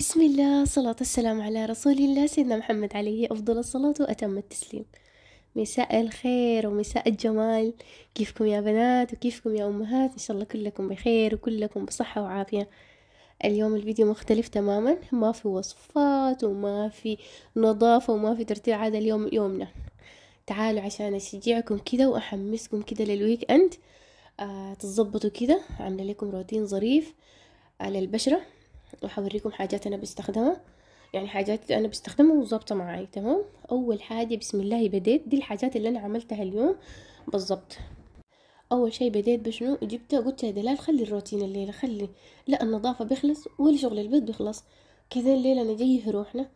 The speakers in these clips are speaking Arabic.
بسم الله صلاة السلام على رسول الله سيدنا محمد عليه أفضل الصلاة وأتم التسليم مساء الخير ومساء الجمال كيفكم يا بنات وكيفكم يا أمهات إن شاء الله كلكم بخير وكلكم بصحة وعافية اليوم الفيديو مختلف تماما ما في وصفات وما في نظافة وما في ترتيب هذا اليوم يومنا تعالوا عشان أشجعكم كده وأحمسكم كده للويك أند آه تظبطوا كده عاملة لكم روتين ظريف على البشرة وحوريكم حاجات انا بستخدمها يعني حاجات انا بستخدمها وظابطه معاي تمام اول حاجه بسم الله بديت دي الحاجات اللي انا عملتها اليوم بالظبط اول شيء بديت بشنو جبتها قلت يا دلال خلي الروتين الليله خلي لا النظافه بيخلص ولا شغل البيت بيخلص كذا الليله نجيه روحنا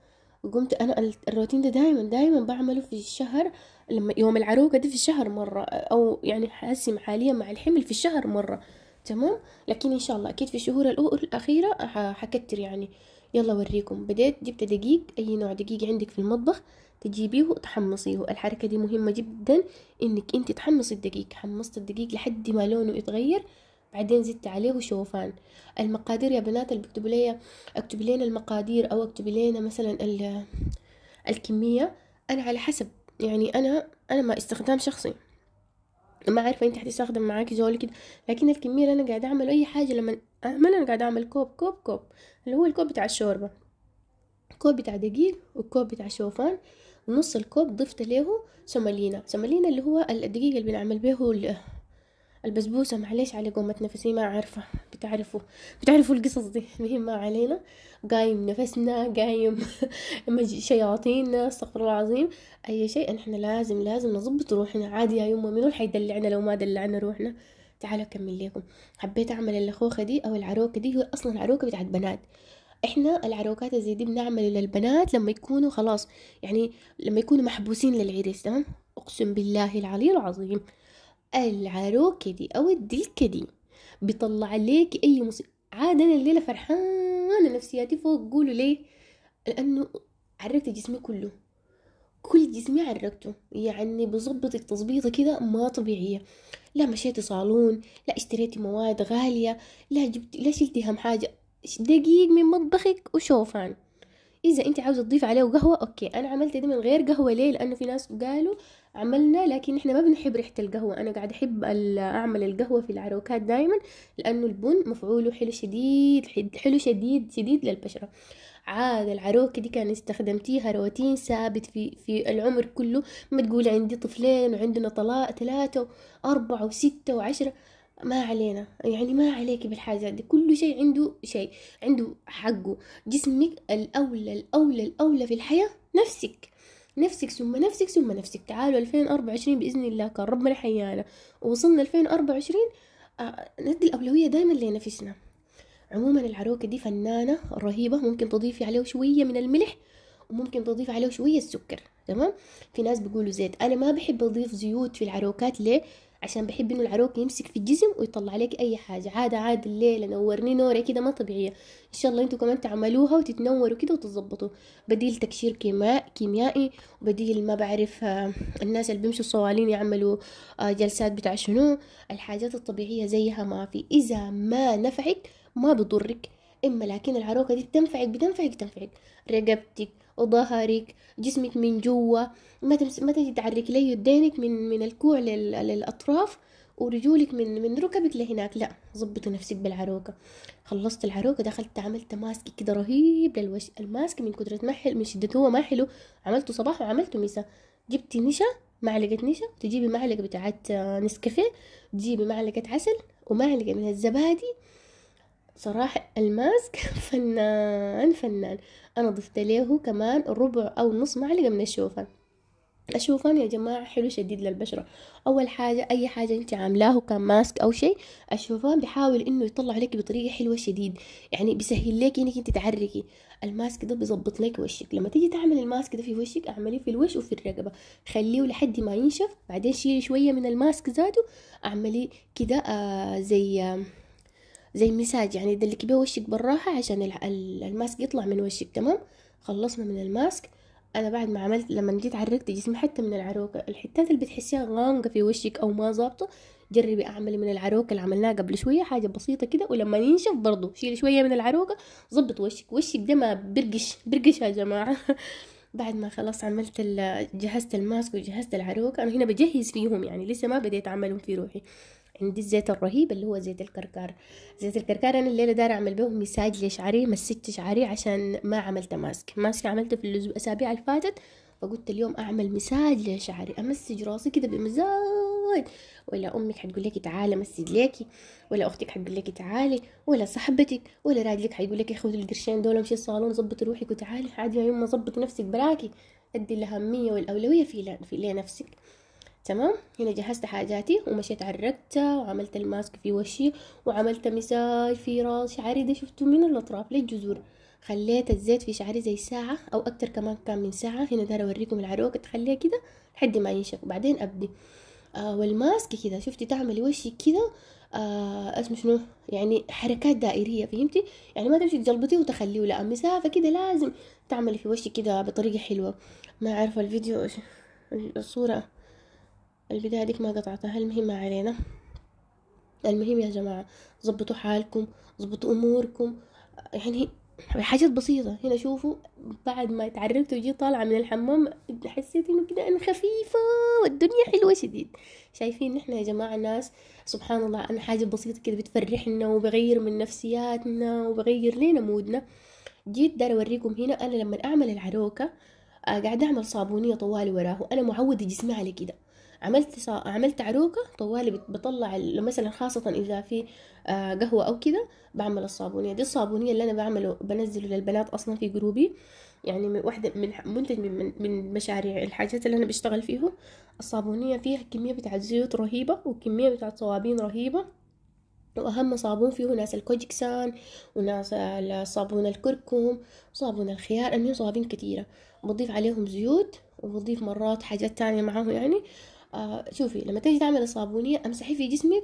قمت انا الروتين ده دايما دايما بعمله في الشهر لما يوم العروقه ده في الشهر مره او يعني حاسم حاليا مع الحمل في الشهر مره تمام لكن ان شاء الله اكيد في الشهور الاخيره حكتر يعني يلا اوريكم بديت جبت دقيق اي نوع دقيق عندك في المطبخ تجيبيه وتحمصيه الحركه دي مهمه جدا انك انت تحمصي الدقيق حمصت الدقيق لحد ما لونه يتغير بعدين زدت عليه شوفان المقادير يا بنات اللي بكتبوا لي اكتب لنا المقادير او اكتب لنا مثلا الكميه انا على حسب يعني انا انا ما استخدام شخصي ما عارفه انت هتستخدم معاكي زول كده لكن الكميه اللي انا قاعده اعمل اي حاجه لما اعمل انا قاعده اعمل كوب كوب كوب اللي هو الكوب بتاع الشوربه كوب بتاع دقيق وكوب بتاع شوفان نص الكوب ضفت له سمالينا سمالينا اللي هو الدقيق اللي بنعمل به البسبوسة معليش عليكم قومة نفسي ما عارفة بتعرفوا بتعرفوا القصص دي مهم ما علينا قايم نفسنا قايم شياطيننا استغفر الله العظيم أي شيء نحن لازم لازم نظبط روحنا عادي يا يما منو حيدلعنا لو ما دلعنا روحنا تعالوا أكمل لكم حبيت أعمل الأخوخة دي أو العروكة دي هي أصلا عروكة بتاعت بنات احنا العروكات زي دي بنعمل للبنات لما يكونوا خلاص يعني لما يكونوا محبوسين للعريس تمام اقسم بالله العلي العظيم العروكة دي أو الدلكدي دي بيطلع عليك أي مصيبة عاد أنا الليلة فرحانة نفسياتي فوق قولوا ليه لأنه عرقت جسمي كله كل جسمي عرقته يعني بظبط التظبيطة كده ما طبيعية لا مشيتي صالون لا اشتريتي مواد غالية لا جبت لا شلتي هم حاجة دقيق من مطبخك وشوفان إذا أنت عاوزة تضيف عليه قهوة أوكي أنا عملت ده من غير قهوة ليه لأنه في ناس قالوا عملنا لكن احنا ما بنحب ريحه القهوه انا قاعد احب اعمل القهوه في العروكات دائما لانه البن مفعوله حلو شديد حلو شديد شديد للبشره عاد العروكه دي كان استخدمتيها روتين ثابت في في العمر كله ما تقول عندي طفلين وعندنا طلاق ثلاثه واربعه وسته وعشره ما علينا يعني ما عليك بالحاجات دي كل شيء عنده شيء عنده حقه جسمك الأولى الأولى الأولى في الحياة نفسك نفسك ثم نفسك ثم نفسك تعالوا 2024 باذن الله كان ربنا حيانا ووصلنا 2024 آه، ندي الاولويه دائما لنفسنا عموما العروكه دي فنانه رهيبه ممكن تضيفي عليه شويه من الملح وممكن تضيف عليه شويه السكر تمام في ناس بيقولوا زيت انا ما بحب اضيف زيوت في العروكات ليه عشان بحب انه العروق يمسك في الجسم ويطلع لك اي حاجه عادة عاد الليلة نورني نوري كده ما طبيعيه ان شاء الله انتوا كمان تعملوها وتتنوروا كده وتظبطوا بديل تكشير كيماء كيميائي وبديل ما بعرف آه، الناس اللي بيمشوا صوالين يعملوا آه، جلسات بتاع شنو الحاجات الطبيعيه زيها ما في اذا ما نفعت ما بضرك اما لكن العروقه دي تنفعك بتنفعك تنفعك رقبتك وظهرك جسمك من جوا ما تمس ما تجي تعرك لي يدينك من من الكوع للاطراف ورجولك من من ركبك لهناك لا ظبطي نفسك بالعروقه خلصت العروقه دخلت عملت ماسك كده رهيب للوجه الماسك من كثرة ما حلو من شدته هو ما حلو عملته صباح وعملته مساء جبتي نشا معلقة نشا تجيبي معلقة بتاعت آه، نسكافيه تجيبي معلقة عسل ومعلقة من الزبادي صراحة الماسك فنان فنان انا ضفت له كمان ربع او نص معلقه من الشوفان الشوفان يا جماعة حلو شديد للبشرة أول حاجة أي حاجة أنت عاملاه كان ماسك أو شيء الشوفان بيحاول إنه يطلع لك بطريقة حلوة شديد يعني بيسهل لك إنك أنت تعرقي الماسك ده بيظبط لك وشك لما تيجي تعمل الماسك ده في وشك اعمليه في الوش وفي الرقبة خليه لحد ما ينشف بعدين شيلي شوية من الماسك زاده اعملي كده آه زي آه زي مساج يعني يدلك بيه وشك بالراحة عشان الماسك يطلع من وشك تمام خلصنا من الماسك انا بعد ما عملت لما جيت عرقت جسمي حتى من العروق الحتات اللي بتحسيها غامقه في وشك او ما ظابطه جربي اعملي من العروق اللي عملناها قبل شويه حاجه بسيطه كده ولما ينشف برضه شيلي شويه من العروق ظبط وشك وشك ده ما برقش برقش يا جماعه بعد ما خلاص عملت جهزت الماسك وجهزت العروق انا هنا بجهز فيهم يعني لسه ما بديت اعملهم في روحي عندي الزيت الرهيب اللي هو زيت الكركار زيت الكركار انا الليله دايره اعمل به مساج لشعري مسكت شعري عشان ما عملت ماسك ماسك عملته في الاسابيع اللي فاتت فقلت اليوم اعمل مساج لشعري امسج راسي كده بمزاج ولا امك حتقول لك تعالي مسج ليكي ولا اختك حتقول لك تعالي ولا صاحبتك ولا راجلك حيقول لك خذي القرشين دول امشي الصالون ظبطي روحك وتعالي عادي يا يما ظبطي نفسك براكي ادي الاهميه والاولويه في في لنفسك تمام هنا جهزت حاجاتي ومشيت عرقتها وعملت الماسك في وشي وعملت مساج في راس شعري ده شفتوا من الاطراف للجذور خليت الزيت في شعري زي ساعة أو أكتر كمان كان من ساعة هنا داير أوريكم العروقة تخليها كده لحد ما ينشف وبعدين أبدي آه والماسك كده شفتي تعملي وشي كده آه اسمه شنو يعني حركات دائرية فهمتي يعني ما تمشي تجلبطيه وتخليه لا مسافة كده لازم تعملي في وشي كده بطريقة حلوة ما عارفة الفيديو الصورة البداية هذيك ما قطعتها المهم ما علينا المهم يا جماعة ظبطوا حالكم ظبطوا أموركم يعني حاجات بسيطة هنا شوفوا بعد ما تعرفت وجيت طالعة من الحمام حسيت انه كده انا خفيفة والدنيا حلوة شديد شايفين نحن يا جماعة ناس سبحان الله انا حاجة بسيطة كده بتفرحنا وبغير من نفسياتنا وبغير لينا مودنا جيت دار اوريكم هنا انا لما اعمل العروكة آه، قاعدة اعمل صابونية طوالي وراه وانا معودة جسمي على كده عملت سا... عملت عروقه طوالي بطلع مثلا خاصه اذا في آه، قهوه او كذا بعمل الصابونيه دي الصابونيه اللي انا بعمله بنزله للبنات اصلا في جروبي يعني من واحده من منتج من, من مشاريع الحاجات اللي انا بشتغل فيه الصابونيه فيها كميه بتاعت زيوت رهيبه وكميه بتاعت صوابين رهيبه وأهم صابون فيه ناس الكوجكسان وناس صابون الكركم وصابون الخيار انه صوابين كتيرة بضيف عليهم زيوت وبضيف مرات حاجات تانية معاهم يعني آه، شوفي لما تيجي تعمل الصابونية امسحي في جسمك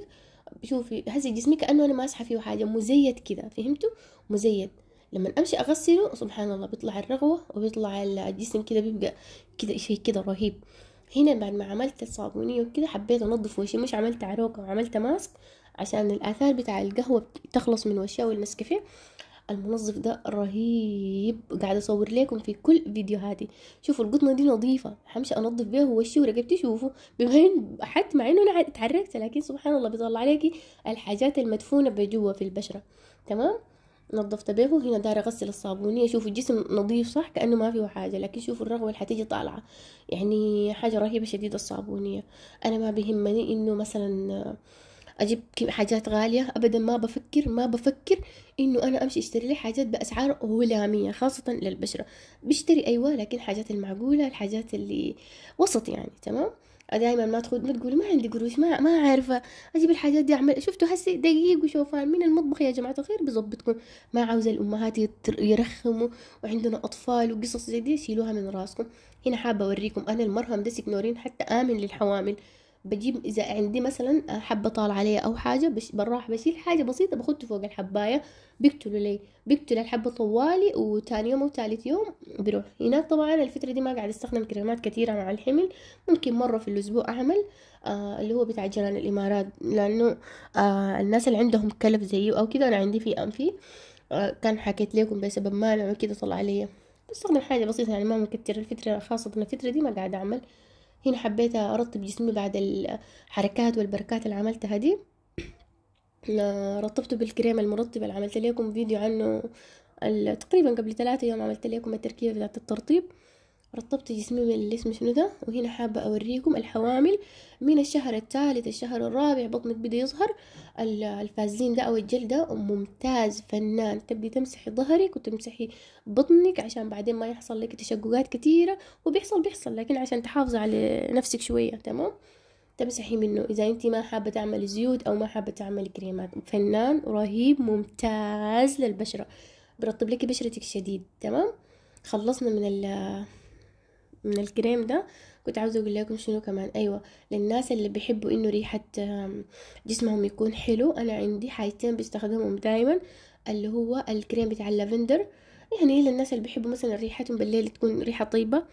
شوفي هزي جسمي كانه انا ماسحه فيه حاجه مزيت كده فهمتوا مزيت لما امشي اغسله سبحان الله بيطلع الرغوه وبيطلع الجسم كده بيبقى كده شيء كده رهيب هنا بعد ما عملت الصابونيه وكده حبيت أنظف وشي مش عملت عروقه وعملت ماسك عشان الاثار بتاع القهوه تخلص من وشي والنسكافيه المنظف ده رهيب قاعده اصور لكم في كل فيديوهاتي شوفوا القطنه دي نظيفه همشي انظف بيها وشي ورقبتي شوفوا بمهين حتى مع انه انا اتحركت لكن سبحان الله بيطلع عليكي الحاجات المدفونه بجوا في البشره تمام نظفت بيه هنا دار اغسل الصابونيه شوفوا الجسم نظيف صح كانه ما فيه حاجه لكن شوفوا الرغوه اللي حتيجي طالعه يعني حاجه رهيبه شديده الصابونيه انا ما بيهمني انه مثلا اجيب حاجات غاليه ابدا ما بفكر ما بفكر انه انا امشي اشتري لي حاجات باسعار هلاميه خاصه للبشره بشتري ايوه لكن الحاجات المعقوله الحاجات اللي وسط يعني تمام دائما ما تقول ما تقول ما عندي قروش ما ما عارفه اجيب الحاجات دي اعمل شفتوا هسه دقيق وشوفان من المطبخ يا جماعه الخير بيظبطكم ما عاوزه الامهات يرخموا وعندنا اطفال وقصص زي دي شيلوها من راسكم هنا حابه اوريكم انا المرهم ده سكنورين حتى امن للحوامل بجيب اذا عندي مثلا آه، حبه طال عليا او حاجه بش بروح بشيل حاجه بسيطه بخطه فوق الحبايه بيقتلوا لي بيقتل الحبه طوالي وتاني يوم او يوم بروح هناك طبعا الفتره دي ما قاعد استخدم كريمات كثيره مع الحمل ممكن مره في الاسبوع اعمل آه اللي هو بتاع جيران الامارات لانه آه الناس اللي عندهم كلف زيه او كده انا عندي في انفي آه كان حكيت لكم بسبب مانع وكده طلع عليا بستخدم حاجه بسيطه يعني ما مكتر الفتره خاصه الفتره دي ما قاعد اعمل هنا حبيت ارطب جسمي بعد الحركات والبركات اللي عملتها دي رطبته بالكريم المرطب اللي عملت لكم فيديو عنه تقريبا قبل ثلاثة يوم عملت لكم التركيبة بتاعت الترطيب رطبت جسمي من الاسم شنو ده وهنا حابة أوريكم الحوامل من الشهر الثالث الشهر الرابع بطنك بدأ يظهر الفازين ده أو الجل ده ممتاز فنان تبدي تمسحي ظهرك وتمسحي بطنك عشان بعدين ما يحصل لك تشققات كتيرة وبيحصل بيحصل لكن عشان تحافظي على نفسك شوية تمام تمسحي منه إذا أنت ما حابة تعملي زيوت أو ما حابة تعملي كريمات فنان رهيب ممتاز للبشرة برطب لك بشرتك شديد تمام خلصنا من ال من الكريم ده كنت عاوزه اقول لكم شنو كمان ايوه للناس اللي بيحبوا انه ريحه جسمهم يكون حلو انا عندي حاجتين بستخدمهم دايما اللي هو الكريم بتاع اللافندر يعني للناس اللي بيحبوا مثلا ريحتهم بالليل تكون ريحه طيبه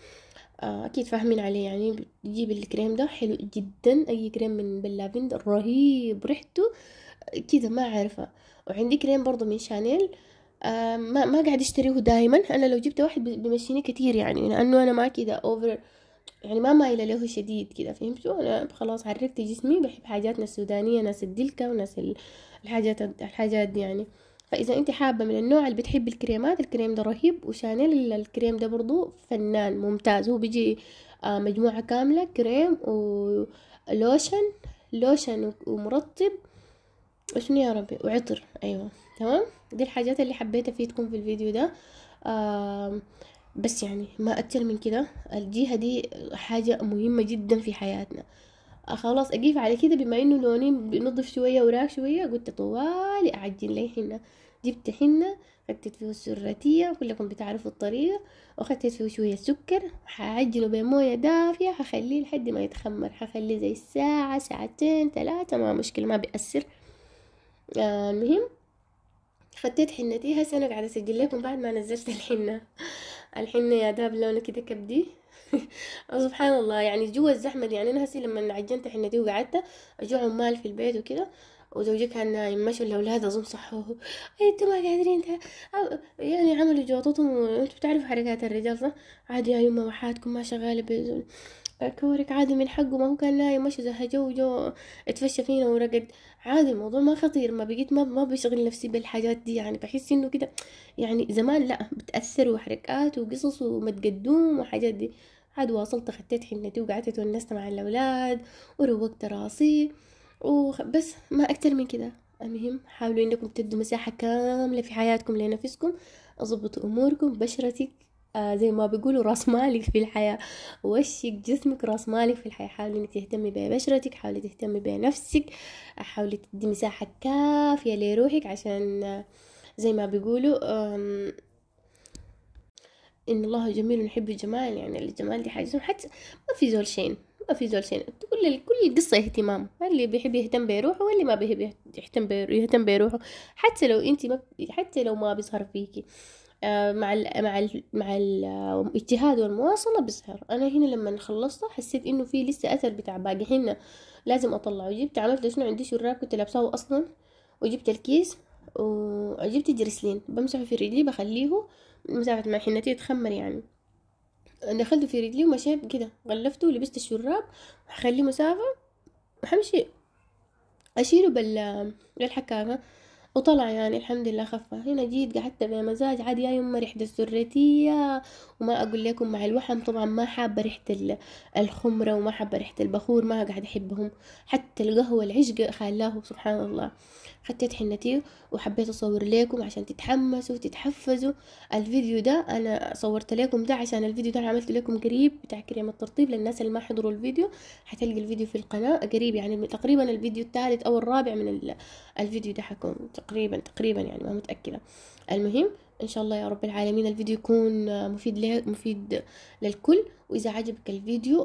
آه، اكيد فاهمين عليه يعني بتجيب الكريم ده حلو جدا اي كريم من باللافندر رهيب ريحته كده ما عارفه وعندي كريم برضو من شانيل ما ما قاعد اشتريه دائما انا لو جبت واحد بيمشيني كتير يعني لانه انا ما كذا اوفر يعني ما مايله له شديد كذا فهمتوا انا خلاص عرفت جسمي بحب حاجاتنا السودانيه ناس الدلكه وناس الحاجات الحاجات دي يعني فاذا انت حابه من النوع اللي بتحب الكريمات الكريم ده رهيب وشانيل الكريم ده برضو فنان ممتاز هو بيجي آه، مجموعه كامله كريم ولوشن لوشن ومرطب وشنو يا ربي وعطر ايوه تمام دي الحاجات اللي حبيت افيدكم في الفيديو ده بس يعني ما اكتر من كده الجهه دي حاجه مهمه جدا في حياتنا آه، خلاص اقيف على كده بما انه لونين بنضف شويه وراك شويه قلت طوالي اعجن لي حنه جبت حنه حطيت فيه السراتيه كلكم بتعرفوا الطريقه وحطيت فيه شويه سكر هعجنه بمويه دافيه هخليه لحد ما يتخمر هخليه زي ساعه ساعتين ثلاثه ما مشكله ما بيأثر آه، المهم آه فتيت حنتي هسه انا قاعده اسجل لكم بعد ما نزلت الحنه الحنه يا داب لونه كده كبدي سبحان الله يعني جوا الزحمه دي يعني انا هسه لما عجنت حنتي وقعدت اجوع عمال في البيت وكده وزوجي كان نايم مشوا الاولاد اظن صحوه إيه، انتوا ما قادرين يعني عملوا جوطتهم وانتوا بتعرفوا حركات الرجال صح عادي يا يما وحاتكم ما شغاله بيزول كورك عادي من حقه ما هو كان يمشي مشى جو جو اتفشى فينا ورقد عادي الموضوع ما خطير ما بقيت ما ما بشغل نفسي بالحاجات دي يعني بحس انه كده يعني زمان لا بتاثر وحركات وقصص ومتقدوم وحاجات دي عاد واصلت خدت حنتي وقعدت ونست مع الاولاد وروقت راسي وبس ما اكتر من كده المهم حاولوا انكم تدوا مساحه كامله في حياتكم لنفسكم اضبطوا اموركم بشرتك آه، زي ما بيقولوا راس مالك في الحياة وشك جسمك راس مالك في الحياة حاولي انك تهتمي ببشرتك حاولي تهتمي بنفسك حاولي تدي مساحة كافية لروحك عشان آه، زي ما بيقولوا ان الله جميل ونحب الجمال يعني الجمال دي حاجة حتى ما في زول شين ما في زول شين كل كل القصة اهتمام اللي بيحب يهتم بروحه واللي ما بيحب يهتم بيروحه بروحه حتى لو انت ما حتى لو ما بيظهر فيكي آه، مع الـ مع الـ مع الاجتهاد والمواصلة بسهر أنا هنا لما خلصتها حسيت إنه في لسه أثر بتاع باقي هنا لازم أطلعه جبت عملت شنو عندي شراب كنت لابساه أصلا وجبت الكيس وجبت جرسلين بمسحه في رجلي بخليه مسافة ما حنتي يتخمر يعني دخلته في رجلي ومشيت كده غلفته ولبست الشراب وحخليه مسافة وحمشي أشيله بال بالحكاكة وطلع يعني الحمد لله خفى هنا جيت قعدت بمزاج عادي يا يما ريحة الزريتية وما أقول لكم مع الوحم طبعا ما حابة ريحة الخمرة وما حابة ريحة البخور ما قاعد أحبهم حتى القهوة العشق خلاه سبحان الله حطيت حنتي وحبيت أصور لكم عشان تتحمسوا وتتحفزوا الفيديو ده أنا صورت لكم ده عشان الفيديو ده أنا عملته لكم قريب بتاع كريم الترطيب للناس اللي ما حضروا الفيديو حتلقى الفيديو في القناة قريب يعني تقريبا الفيديو الثالث أو الرابع من الفيديو ده حكون تقريبا تقريبا يعني ما متأكدة المهم ان شاء الله يا رب العالمين الفيديو يكون آه، مفيد له مفيد للكل واذا عجبك الفيديو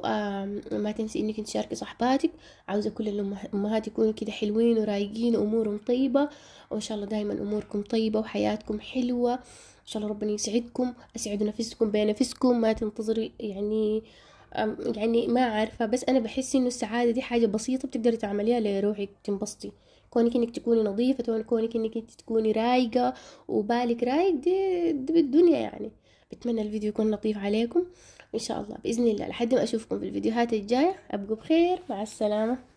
ما تنسي انك تشاركي صحباتك عاوزه كل الامهات يكونوا كده حلوين ورايقين وامورهم طيبه وان شاء الله دايما اموركم طيبه وحياتكم حلوه ان شاء الله ربنا يسعدكم اسعدوا نفسكم بنفسكم ما تنتظري يعني يعني ما عارفة بس أنا بحس إنه السعادة دي حاجة بسيطة بتقدري تعمليها لروحك تنبسطي كونك إنك تكوني نظيفة كونك إنك تكوني رايقة وبالك رايق دي, دي بالدنيا يعني بتمنى الفيديو يكون لطيف عليكم إن شاء الله بإذن الله لحد ما أشوفكم في الفيديوهات الجاية أبقوا بخير مع السلامة